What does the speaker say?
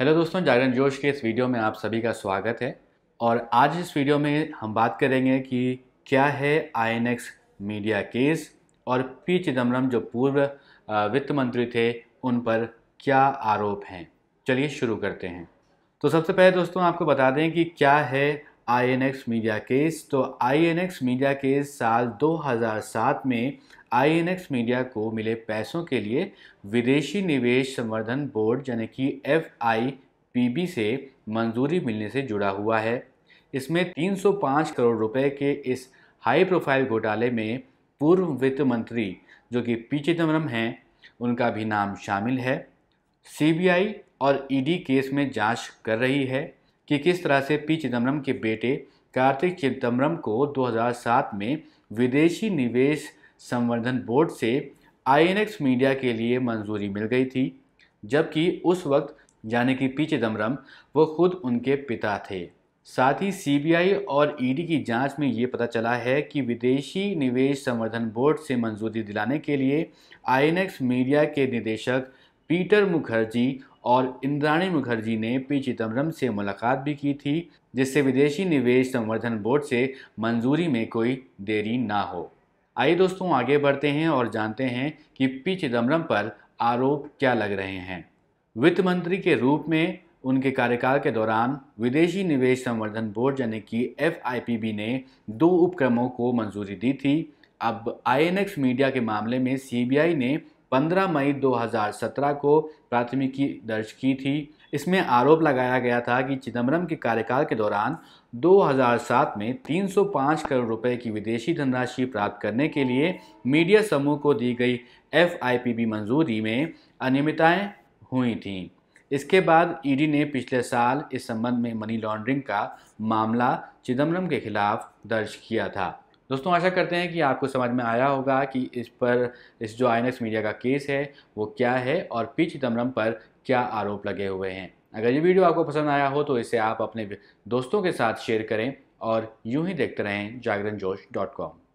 hello दोस्तों जागरण जोश के इस वीडियो में आप सभी का स्वागत है और आज इस वीडियो में हम बात करेंगे कि क्या है आईएनएक्स मीडिया केस और पी चिदम्बरम जो पूर्व वित्त मंत्री थे उन पर क्या आरोप हैं चलिए शुरू करते हैं तो सबसे पहले दोस्तों आपको बता दें कि क्या है आईएनएक्स मीडिया केस तो आईएनएक्स मीडिया केस साल 2007 में आईएनएक्स मीडिया को मिले पैसों के लिए विदेशी निवेश संवर्धन बोर्ड यानी कि एफ से मंजूरी मिलने से जुड़ा हुआ है इसमें 305 करोड़ रुपए के इस हाई प्रोफाइल घोटाले में पूर्व वित्त मंत्री जो कि पी चिदम्बरम हैं उनका भी नाम शामिल है सीबीआई और ईडी केस में जांच कर रही है कि किस तरह से पी चिदम्बरम के बेटे कार्तिक चिदम्बरम को 2007 में विदेशी निवेश संवर्धन बोर्ड से आईएनएक्स मीडिया के लिए मंजूरी मिल गई थी जबकि उस वक्त जाने कि पी चिदम्बरम वो खुद उनके पिता थे साथ ही सीबीआई और ईडी की जांच में ये पता चला है कि विदेशी निवेश संवर्धन बोर्ड से मंजूरी दिलाने के लिए आईएनएक्स मीडिया के निदेशक पीटर मुखर्जी और इंद्राणी मुखर्जी ने पी चिदम्बरम से मुलाकात भी की थी जिससे विदेशी निवेश संवर्धन बोर्ड से मंजूरी में कोई देरी ना हो आइए दोस्तों आगे बढ़ते हैं और जानते हैं कि पी चिदम्बरम पर आरोप क्या लग रहे हैं वित्त मंत्री के रूप में उनके कार्यकाल के दौरान विदेशी निवेश संवर्धन बोर्ड यानी कि एफ ने दो उपक्रमों को मंजूरी दी थी अब आई मीडिया के मामले में सी ने 15 मई 2017 को प्राथमिकी दर्ज की थी इसमें आरोप लगाया गया था कि चिदम्बरम के कार्यकाल के दौरान 2007 में 305 करोड़ रुपए की विदेशी धनराशि प्राप्त करने के लिए मीडिया समूह को दी गई एफ मंजूरी में अनियमितताएं हुई थीं इसके बाद ईडी ने पिछले साल इस संबंध में मनी लॉन्ड्रिंग का मामला चिदम्बरम के खिलाफ दर्ज किया था दोस्तों आशा करते हैं कि आपको समझ में आया होगा कि इस पर इस जो आई मीडिया का केस है वो क्या है और पी चिदम्बरम पर क्या आरोप लगे हुए हैं अगर ये वीडियो आपको पसंद आया हो तो इसे आप अपने दोस्तों के साथ शेयर करें और यूं ही देखते रहें जागरण जोश डॉट कॉम